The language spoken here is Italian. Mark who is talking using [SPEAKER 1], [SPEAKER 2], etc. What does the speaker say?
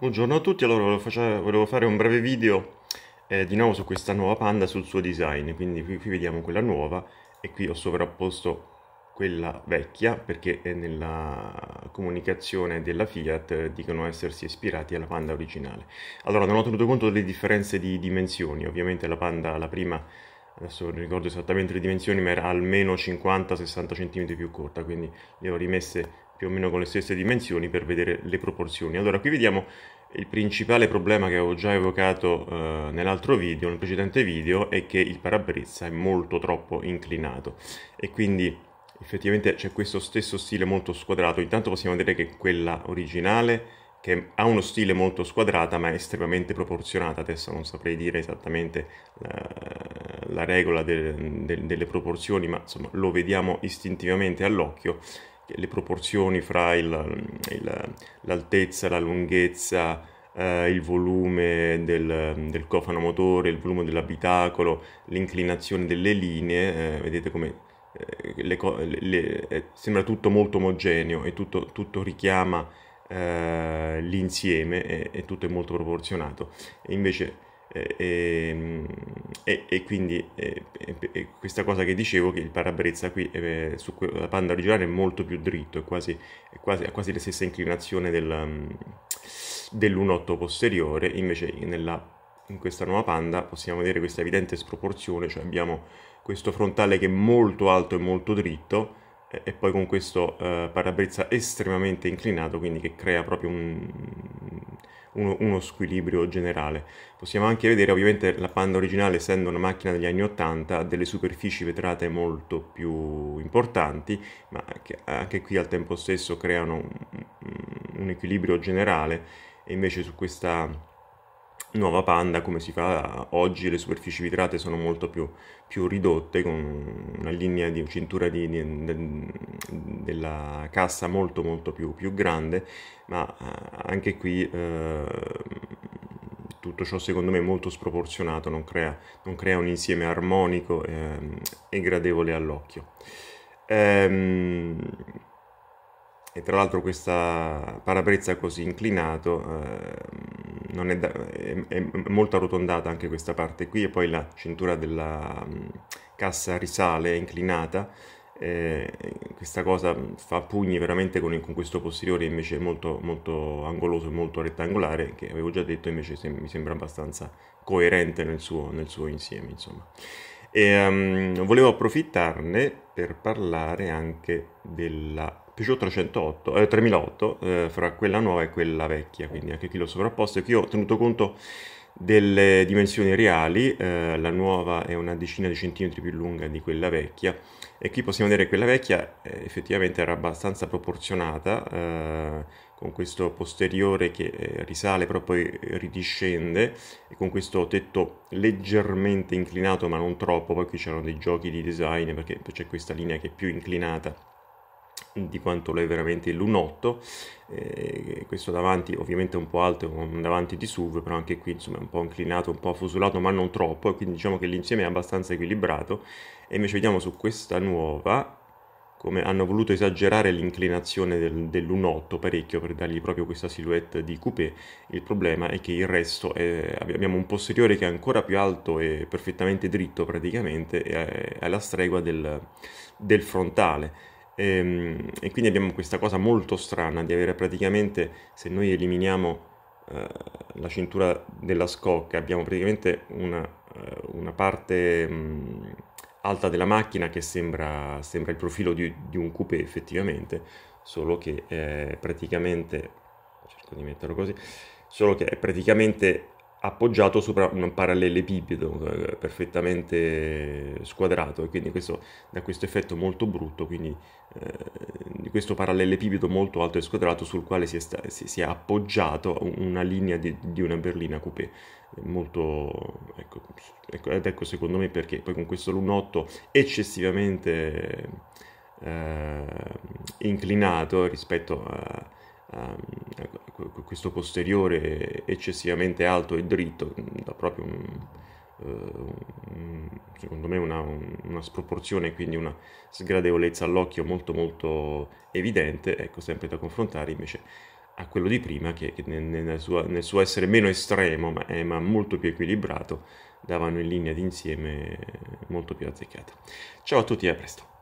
[SPEAKER 1] Buongiorno a tutti, allora volevo fare un breve video eh, di nuovo su questa nuova panda sul suo design, quindi qui, qui, vediamo quella nuova e qui ho sovrapposto quella vecchia perché nella comunicazione della Fiat eh, dicono essersi ispirati alla panda originale. Allora non ho tenuto conto delle differenze di dimensioni, ovviamente la panda, la prima, adesso non ricordo esattamente le dimensioni, ma era almeno 50-60 cm più corta, quindi le ho rimesse più o meno con le stesse dimensioni per vedere le proporzioni. Allora qui vediamo il principale problema che avevo già evocato eh, nell'altro video, nel precedente video, è che il parabrezza è molto troppo inclinato e quindi effettivamente c'è questo stesso stile molto squadrato. Intanto possiamo vedere che quella originale che ha uno stile molto squadrata ma è estremamente proporzionata, adesso non saprei dire esattamente la, eh, la regola de, de, delle proporzioni ma insomma lo vediamo istintivamente all'occhio le proporzioni fra il, il, l'altezza, la lunghezza, eh, il volume del, del, cofano motore, il volume dell'abitacolo, l'inclinazione delle linee, eh, vedete come eh, le, le, eh, sembra tutto molto omogeneo e tutto, tutto richiama eh, l'insieme e, e tutto è molto proporzionato. E invece e, eh, ehm, e, e, quindi eh, e, questa cosa che dicevo che il parabrezza qui è, eh, su la banda originale è molto più dritto è quasi, è quasi, ha quasi la stessa inclinazione del, mm, dell'1.8 posteriore invece nella, in questa nuova panda possiamo vedere questa evidente sproporzione cioè abbiamo questo frontale che è molto alto e molto dritto e poi con questo eh, parabrezza estremamente inclinato quindi che crea proprio un uno, uno squilibrio generale. Possiamo anche vedere ovviamente la Panda originale essendo una macchina degli anni 80 ha delle superfici vetrate molto più importanti ma che anche qui al tempo stesso creano un, un equilibrio generale e invece su questa nuova Panda come si fa oggi le superfici vitrate sono molto più, più ridotte con una linea di cintura di, di, de, della cassa molto molto più, più grande ma eh, anche qui eh, tutto ciò secondo me è molto sproporzionato non crea, non crea un insieme armonico eh, e gradevole all'occhio ehm, e tra l'altro questa parabrezza così inclinato eh, è, da, è, è, molto arrotondata anche questa parte qui e poi la cintura della mm, cassa risale, è inclinata, eh, questa cosa fa pugni veramente con, il, con questo posteriore invece molto, molto angoloso e molto rettangolare che avevo già detto invece se, mi sembra abbastanza coerente nel suo, nel suo insieme insomma. E, um, volevo approfittarne per parlare anche della Peugeot 308, eh, 3008, eh, fra quella nuova e quella vecchia, quindi anche qui l'ho sovrapposto, Qui ho tenuto conto delle dimensioni reali, eh, la nuova è una decina di centimetri più lunga di quella vecchia e qui possiamo vedere che quella vecchia eh, effettivamente era abbastanza proporzionata eh, con questo posteriore che eh, risale però poi eh, ridiscende e con questo tetto leggermente inclinato ma non troppo, poi qui c'erano dei giochi di design perché c'è questa linea che è più inclinata di quanto lo è veramente l'unotto eh, questo davanti ovviamente un po' alto un davanti di SUV però anche qui insomma è un po' inclinato un po' affusolato ma non troppo e quindi diciamo che l'insieme è abbastanza equilibrato e invece vediamo su questa nuova come hanno voluto esagerare l'inclinazione del, dell'1.8 parecchio per dargli proprio questa silhouette di coupé, il problema è che il resto è, abbiamo un posteriore che è ancora più alto e perfettamente dritto praticamente è, è alla stregua del, del frontale. E, ehm, e, quindi abbiamo questa cosa molto strana di avere praticamente, se noi eliminiamo eh, la cintura della scocca, abbiamo praticamente una, eh, una parte... Mh, alta della macchina che sembra, sembra il profilo di, di, un coupé effettivamente, solo che è praticamente, cerco di metterlo così, solo che è praticamente appoggiato sopra un parallelepipedo eh, perfettamente squadrato e quindi questo dà questo effetto molto brutto, quindi eh, di questo parallelepipedo molto alto e squadrato sul quale si è, sta, si, si è appoggiato una linea di, di, una berlina coupé molto ecco, ecco, ed ecco secondo me perché poi con questo lunotto eccessivamente eh, inclinato rispetto a, a, a questo posteriore eccessivamente alto e dritto da proprio un eh, secondo me una, una, sproporzione, quindi una sgradevolezza all'occhio molto molto evidente, ecco sempre da confrontare invece a quello di prima che, che nel, suo, nel, suo, essere meno estremo ma, eh, ma molto più equilibrato davano in linea d'insieme molto più azzeccata. Ciao a tutti e a presto!